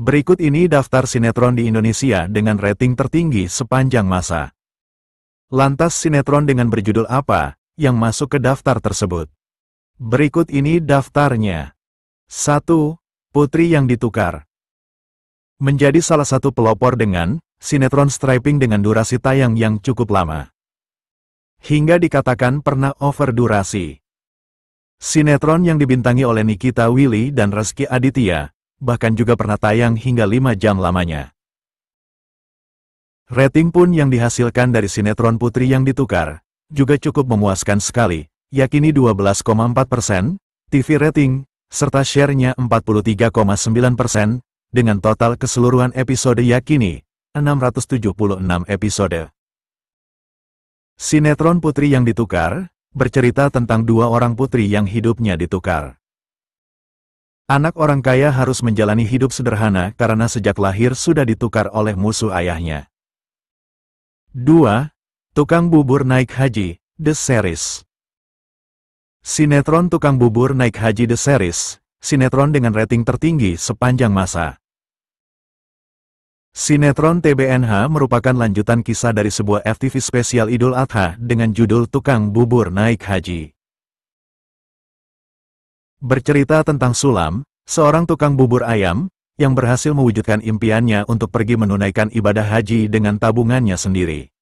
Berikut ini daftar sinetron di Indonesia dengan rating tertinggi sepanjang masa. Lantas sinetron dengan berjudul apa yang masuk ke daftar tersebut? Berikut ini daftarnya. 1. Putri yang ditukar. Menjadi salah satu pelopor dengan sinetron striping dengan durasi tayang yang cukup lama. Hingga dikatakan pernah over durasi. Sinetron yang dibintangi oleh Nikita Willy dan Reski Aditya, bahkan juga pernah tayang hingga 5 jam lamanya. Rating pun yang dihasilkan dari sinetron Putri yang ditukar, juga cukup memuaskan sekali, yakini 12,4 persen, TV rating, serta share-nya 43,9 persen, dengan total keseluruhan episode yakini 676 episode. Sinetron Putri yang ditukar, bercerita tentang dua orang putri yang hidupnya ditukar. Anak orang kaya harus menjalani hidup sederhana karena sejak lahir sudah ditukar oleh musuh ayahnya. 2. Tukang Bubur Naik Haji, The Series Sinetron Tukang Bubur Naik Haji The Series, sinetron dengan rating tertinggi sepanjang masa. Sinetron TBNH merupakan lanjutan kisah dari sebuah FTV spesial Idul Adha dengan judul Tukang Bubur Naik Haji. Bercerita tentang Sulam, seorang tukang bubur ayam, yang berhasil mewujudkan impiannya untuk pergi menunaikan ibadah haji dengan tabungannya sendiri.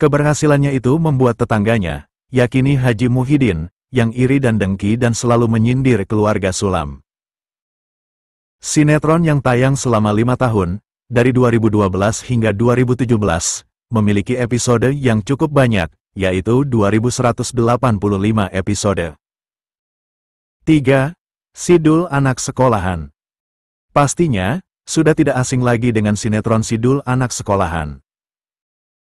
Keberhasilannya itu membuat tetangganya, yakini Haji Muhyiddin, yang iri dan dengki dan selalu menyindir keluarga Sulam. Sinetron yang tayang selama lima tahun, dari 2012 hingga 2017, memiliki episode yang cukup banyak, yaitu 2185 episode. 3. Sidul Anak Sekolahan Pastinya, sudah tidak asing lagi dengan sinetron Sidul Anak Sekolahan.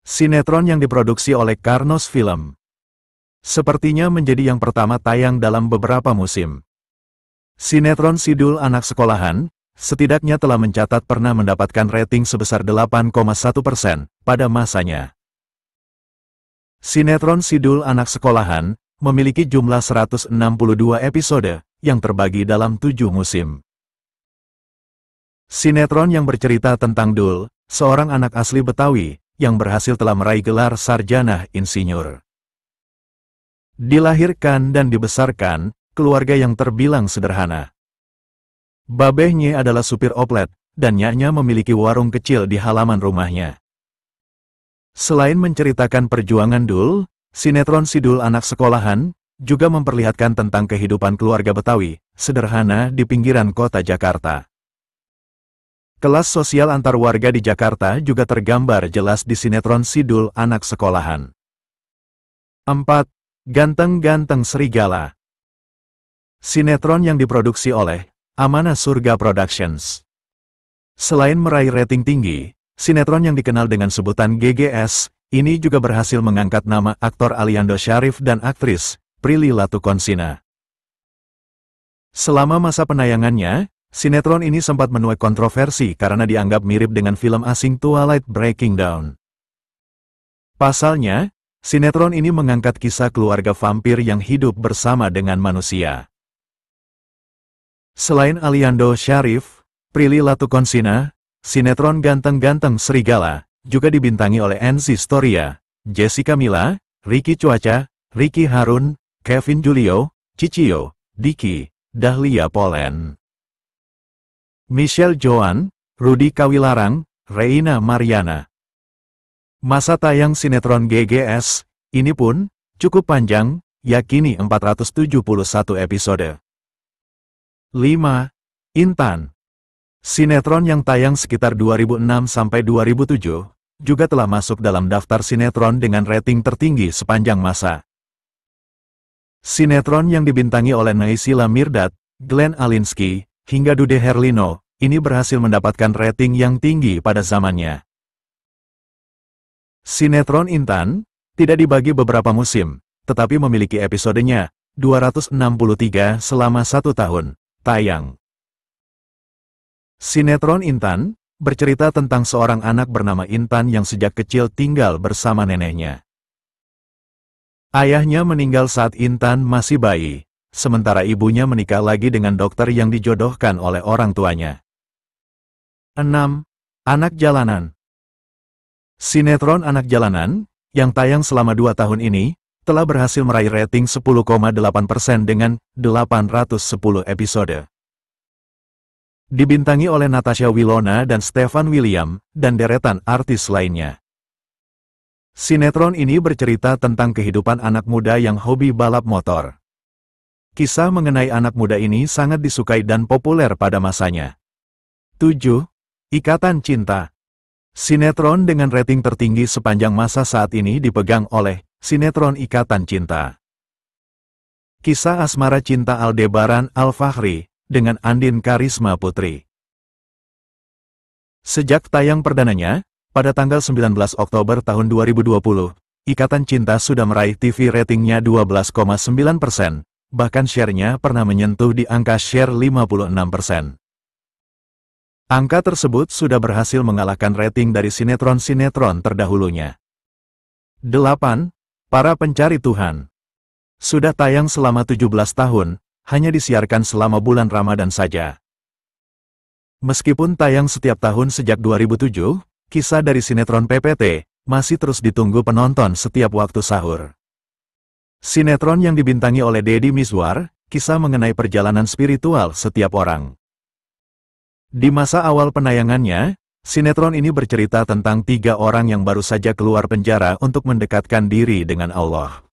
Sinetron yang diproduksi oleh Karnos Film. Sepertinya menjadi yang pertama tayang dalam beberapa musim. Sinetron Sidul Anak Sekolahan, setidaknya telah mencatat pernah mendapatkan rating sebesar 8,1 persen pada masanya. Sinetron Sidul Anak Sekolahan memiliki jumlah 162 episode, yang terbagi dalam tujuh musim. Sinetron yang bercerita tentang Dul, seorang anak asli Betawi, yang berhasil telah meraih gelar sarjana insinyur. Dilahirkan dan dibesarkan, keluarga yang terbilang sederhana. Babehnya adalah supir oplet, dan nyaknya memiliki warung kecil di halaman rumahnya. Selain menceritakan perjuangan Dul, Sinetron Sidul Anak Sekolahan, juga memperlihatkan tentang kehidupan keluarga Betawi, sederhana di pinggiran kota Jakarta. Kelas sosial antar warga di Jakarta juga tergambar jelas di sinetron Sidul Anak Sekolahan. 4. Ganteng-ganteng Serigala Sinetron yang diproduksi oleh Amana Surga Productions. Selain meraih rating tinggi, sinetron yang dikenal dengan sebutan GGS, ini juga berhasil mengangkat nama aktor Aliando Syarif dan aktris Prilly Latukonsina. Selama masa penayangannya, sinetron ini sempat menuai kontroversi karena dianggap mirip dengan film asing Twilight Breaking Down. Pasalnya, sinetron ini mengangkat kisah keluarga vampir yang hidup bersama dengan manusia. Selain Aliando Syarif, Prilly Latukonsina, sinetron Ganteng-Ganteng Serigala, juga dibintangi oleh NC Storia, Jessica Mila, Ricky Cuaca, Ricky Harun, Kevin Julio, Cicio, Diki, Dahlia Polen. Michelle Joan, Rudy Kawilarang, Reina Mariana. Masa tayang sinetron GGS, ini pun, cukup panjang, yakini 471 episode. 5. Intan Sinetron yang tayang sekitar 2006 sampai 2007 juga telah masuk dalam daftar sinetron dengan rating tertinggi sepanjang masa. Sinetron yang dibintangi oleh Naisila Mirdad, Glenn Alinsky, hingga Dude Herlino, ini berhasil mendapatkan rating yang tinggi pada zamannya. Sinetron Intan tidak dibagi beberapa musim, tetapi memiliki episodenya 263 selama satu tahun tayang. Sinetron Intan, bercerita tentang seorang anak bernama Intan yang sejak kecil tinggal bersama neneknya. Ayahnya meninggal saat Intan masih bayi, sementara ibunya menikah lagi dengan dokter yang dijodohkan oleh orang tuanya. 6. Anak Jalanan Sinetron Anak Jalanan, yang tayang selama dua tahun ini, telah berhasil meraih rating 10,8% dengan 810 episode dibintangi oleh Natasha Wilona dan Stefan William, dan deretan artis lainnya. Sinetron ini bercerita tentang kehidupan anak muda yang hobi balap motor. Kisah mengenai anak muda ini sangat disukai dan populer pada masanya. 7. Ikatan Cinta Sinetron dengan rating tertinggi sepanjang masa saat ini dipegang oleh Sinetron Ikatan Cinta. Kisah asmara cinta Aldebaran Al-Fahri dengan Andin Karisma Putri. Sejak tayang perdananya, pada tanggal 19 Oktober tahun 2020, Ikatan Cinta sudah meraih TV ratingnya 12,9 persen, bahkan share-nya pernah menyentuh di angka share 56 persen. Angka tersebut sudah berhasil mengalahkan rating dari sinetron-sinetron terdahulunya. 8. Para Pencari Tuhan Sudah tayang selama 17 tahun, hanya disiarkan selama bulan Ramadan saja. Meskipun tayang setiap tahun sejak 2007, kisah dari sinetron PPT masih terus ditunggu penonton setiap waktu sahur. Sinetron yang dibintangi oleh Deddy Mizwar, kisah mengenai perjalanan spiritual setiap orang. Di masa awal penayangannya, sinetron ini bercerita tentang tiga orang yang baru saja keluar penjara untuk mendekatkan diri dengan Allah.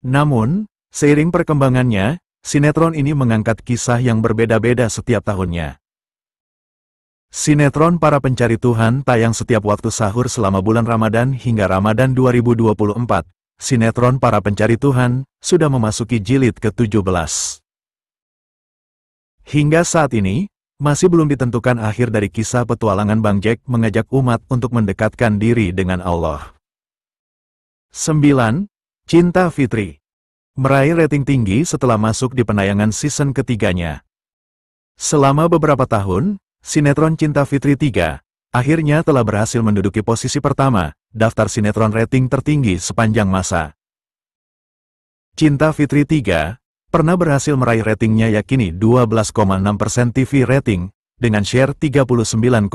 Namun, Seiring perkembangannya, sinetron ini mengangkat kisah yang berbeda-beda setiap tahunnya. Sinetron Para Pencari Tuhan tayang setiap waktu sahur selama bulan Ramadan hingga Ramadan 2024. Sinetron Para Pencari Tuhan sudah memasuki jilid ke-17. Hingga saat ini, masih belum ditentukan akhir dari kisah petualangan Bang Jack mengajak umat untuk mendekatkan diri dengan Allah. 9. Cinta Fitri meraih rating tinggi setelah masuk di penayangan season ketiganya. Selama beberapa tahun, sinetron Cinta Fitri 3 akhirnya telah berhasil menduduki posisi pertama, daftar sinetron rating tertinggi sepanjang masa. Cinta Fitri 3 pernah berhasil meraih ratingnya yakini 12,6% TV rating dengan share 39,2%.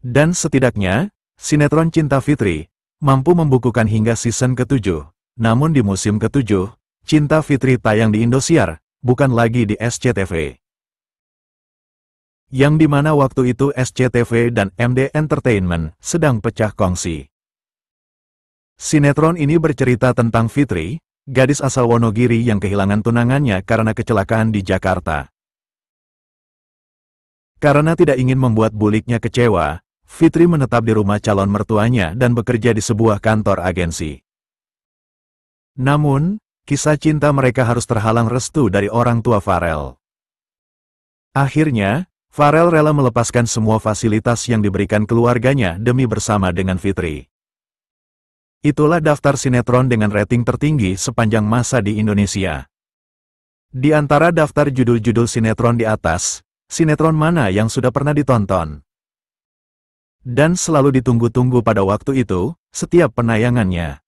Dan setidaknya, sinetron Cinta Fitri mampu membukukan hingga season ke-7. Namun di musim ke-7, Cinta Fitri tayang di Indosiar, bukan lagi di SCTV. Yang dimana waktu itu SCTV dan MD Entertainment sedang pecah kongsi. Sinetron ini bercerita tentang Fitri, gadis asal Wonogiri yang kehilangan tunangannya karena kecelakaan di Jakarta. Karena tidak ingin membuat buliknya kecewa, Fitri menetap di rumah calon mertuanya dan bekerja di sebuah kantor agensi. Namun, kisah cinta mereka harus terhalang restu dari orang tua Farel. Akhirnya, Farel rela melepaskan semua fasilitas yang diberikan keluarganya demi bersama dengan Fitri. Itulah daftar sinetron dengan rating tertinggi sepanjang masa di Indonesia. Di antara daftar judul-judul sinetron di atas, sinetron mana yang sudah pernah ditonton? Dan selalu ditunggu-tunggu pada waktu itu, setiap penayangannya.